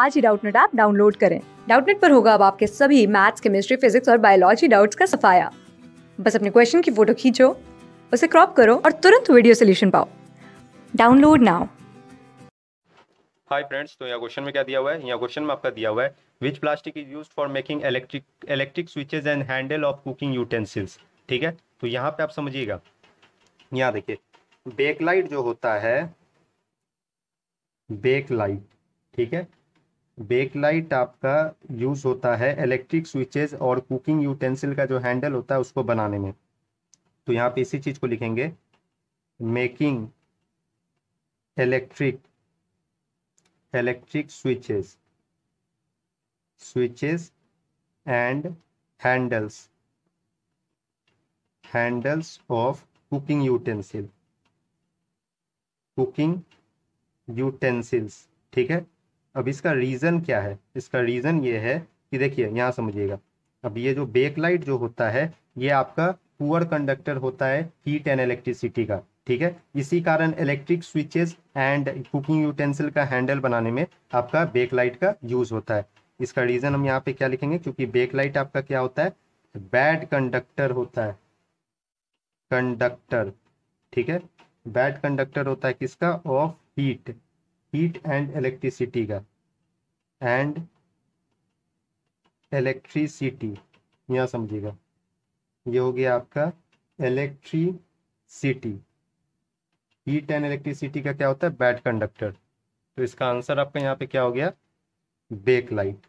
आज ही Doubtnut app download करें डाउटनेट पर होगा अब आपके सभी मैथ्स केमिस्ट्री फिजिक्स और बायोलॉजी डाउट्स का सफाया बस अपने क्वेश्चन की फोटो खींचो उसे क्रॉप करो और तुरंत वीडियो सोल्यूशन पाओ डाउनलोड नाउ हाय फ्रेंड्स तो यहाँ क्वेश्चन में क्या दिया हुआ है यहाँ क्वेश्चन में आपका दिया हुआ है which plastic is use for making electric electric switches and handle of cooking utensils ठीक है तो यहाँ पे आप समझिएगा यहाँ देखिए बेकलाइट जो होता है बेकलाइट ठीक है बेकलाइट आपका यूज़ होता है इलेक्ट्रिक स्विचेज और कुकिंग यूटेंसिल का जो हैंडल होता है उसको बनाने में तो यहाँ पे इसी चीज़ को लिखेंगे making electric electric switches switches and handles handles of cooking utensil cooking utensils ठीक है अब इसका रीज़न क्या है इसका रीज़न ये है कि देखिए यहाँ समझिएगा अब ये जो बेकलाइट जो होता है ये आपका पुअर कंडक्टर होता है हीट एंड इलेक्ट्रिसिटी का ठीक है इसी कारण electric switches and cooking utensil का हैंडल बनाने में आपका बेकलाइट का यूज़ होता है इसका रीज़न हम यहाँ पे क्या लिखेंगे क्योंकि बेकलाइट आपका क्या होता है बैड कंडक्टर होता है कंडक्टर ठीक है बैड कंडक्टर होता है किसका of heat heat and electricity का एंड इलेक्ट्रिसिटी यहाँ समझिएगा ये हो गया आपका इलेक्ट्रिसिटी हीट एंड इलेक्ट्रिसिटी का क्या होता है बैड कंडक्टर तो इसका आंसर आपका यहाँ पे क्या हो गया बेक लाइट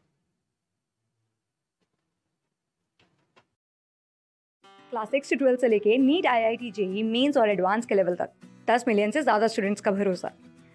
क्लास सिक्स से ट्वेल्थ से लेके NEET I I T JEE mains और एडवांस के लेवल तक दस मिलियन से ज़्यादा स्टूडेंट्स का भरोसा